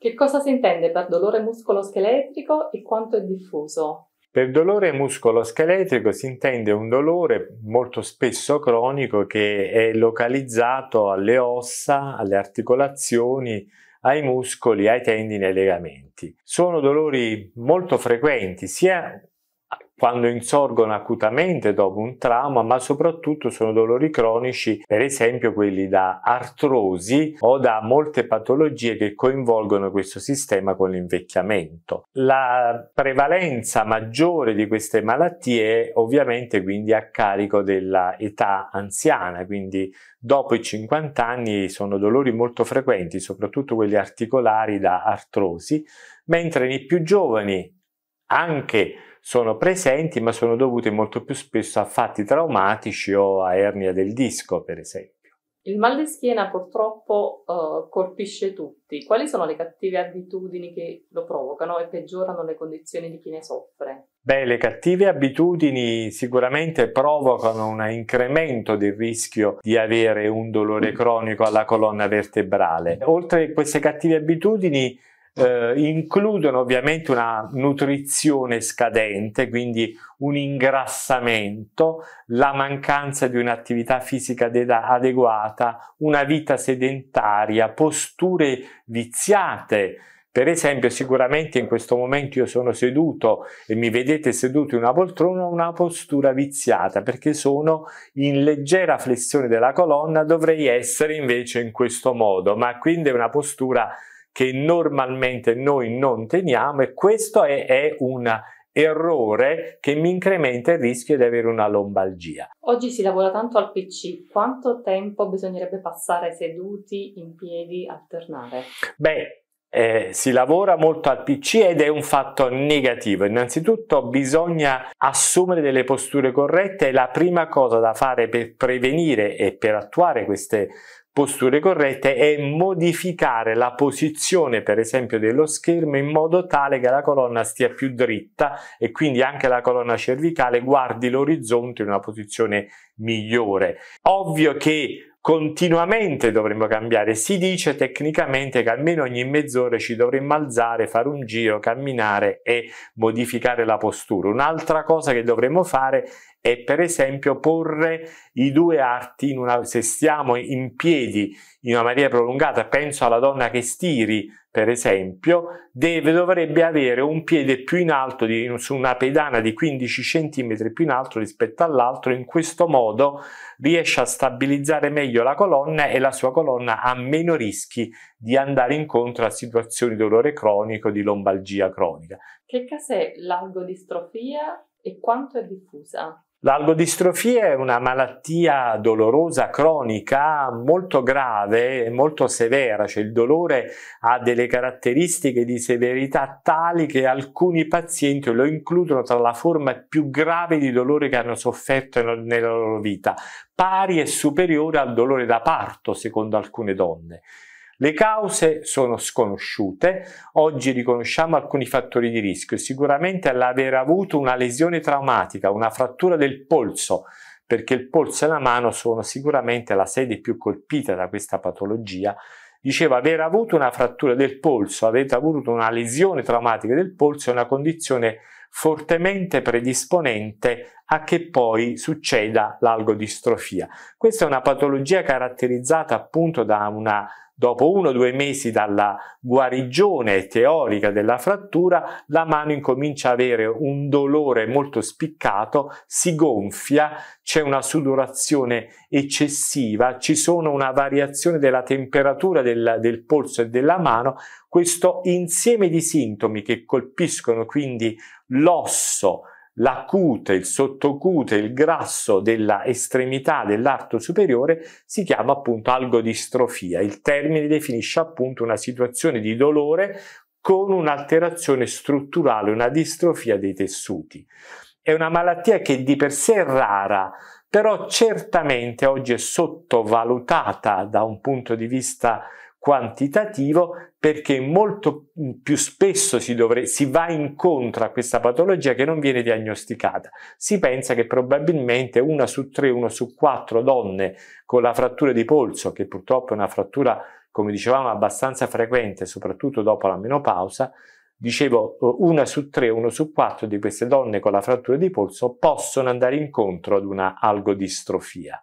Che cosa si intende per dolore muscoloscheletrico e quanto è diffuso? Per dolore muscoloscheletrico si intende un dolore molto spesso cronico che è localizzato alle ossa, alle articolazioni, ai muscoli, ai tendini e ai legamenti. Sono dolori molto frequenti sia quando insorgono acutamente dopo un trauma, ma soprattutto sono dolori cronici, per esempio quelli da artrosi o da molte patologie che coinvolgono questo sistema con l'invecchiamento. La prevalenza maggiore di queste malattie è ovviamente quindi a carico dell'età anziana, quindi dopo i 50 anni sono dolori molto frequenti, soprattutto quelli articolari da artrosi, mentre nei più giovani anche sono presenti ma sono dovute molto più spesso a fatti traumatici o a ernia del disco, per esempio. Il mal di schiena purtroppo uh, colpisce tutti. Quali sono le cattive abitudini che lo provocano e peggiorano le condizioni di chi ne soffre? Beh, le cattive abitudini sicuramente provocano un incremento del rischio di avere un dolore mm. cronico alla colonna vertebrale. Oltre a queste cattive abitudini, eh, includono ovviamente una nutrizione scadente, quindi un ingrassamento, la mancanza di un'attività fisica adeguata, una vita sedentaria, posture viziate, per esempio, sicuramente in questo momento io sono seduto e mi vedete seduto in una poltrona, una postura viziata perché sono in leggera flessione della colonna, dovrei essere invece in questo modo, ma quindi è una postura che normalmente noi non teniamo e questo è, è un errore che mi incrementa il rischio di avere una lombalgia. Oggi si lavora tanto al PC, quanto tempo bisognerebbe passare seduti, in piedi, alternare? Beh, eh, si lavora molto al PC ed è un fatto negativo. Innanzitutto bisogna assumere delle posture corrette e la prima cosa da fare per prevenire e per attuare queste posture corrette e modificare la posizione per esempio dello schermo in modo tale che la colonna stia più dritta e quindi anche la colonna cervicale guardi l'orizzonte in una posizione migliore. Ovvio che continuamente dovremmo cambiare. Si dice tecnicamente che almeno ogni mezz'ora ci dovremmo alzare, fare un giro, camminare e modificare la postura. Un'altra cosa che dovremmo fare è per esempio porre i due arti in una, se stiamo in piedi in una maniera prolungata, penso alla donna che stiri per esempio, deve, dovrebbe avere un piede più in alto di, su una pedana di 15 cm più in alto rispetto all'altro, in questo modo riesce a stabilizzare meglio la colonna e la sua colonna ha meno rischi di andare incontro a situazioni di dolore cronico, di lombalgia cronica. Che cos'è l'algodistrofia e quanto è diffusa? L'algodistrofia è una malattia dolorosa, cronica, molto grave e molto severa, cioè il dolore ha delle caratteristiche di severità tali che alcuni pazienti lo includono tra la forma più grave di dolore che hanno sofferto nella loro vita, pari e superiore al dolore da parto, secondo alcune donne. Le cause sono sconosciute, oggi riconosciamo alcuni fattori di rischio, sicuramente l'aver avuto una lesione traumatica, una frattura del polso, perché il polso e la mano sono sicuramente la sede più colpita da questa patologia. Dicevo, aver avuto una frattura del polso, avete avuto una lesione traumatica del polso è una condizione fortemente predisponente a che poi succeda l'algodistrofia. Questa è una patologia caratterizzata appunto da una Dopo uno o due mesi dalla guarigione teorica della frattura, la mano incomincia ad avere un dolore molto spiccato, si gonfia, c'è una sudorazione eccessiva, ci sono una variazione della temperatura del, del polso e della mano. Questo insieme di sintomi che colpiscono quindi l'osso, la cute, il sottocute, il grasso della estremità dell'arto superiore si chiama appunto algodistrofia. Il termine definisce appunto una situazione di dolore con un'alterazione strutturale, una distrofia dei tessuti. È una malattia che di per sé è rara, però certamente oggi è sottovalutata da un punto di vista quantitativo perché molto più spesso si, dovre- si va incontro a questa patologia che non viene diagnosticata. Si pensa che probabilmente una su tre, una su quattro donne con la frattura di polso, che purtroppo è una frattura, come dicevamo, abbastanza frequente, soprattutto dopo la menopausa, dicevo una su tre, uno su quattro di queste donne con la frattura di polso possono andare incontro ad una algodistrofia.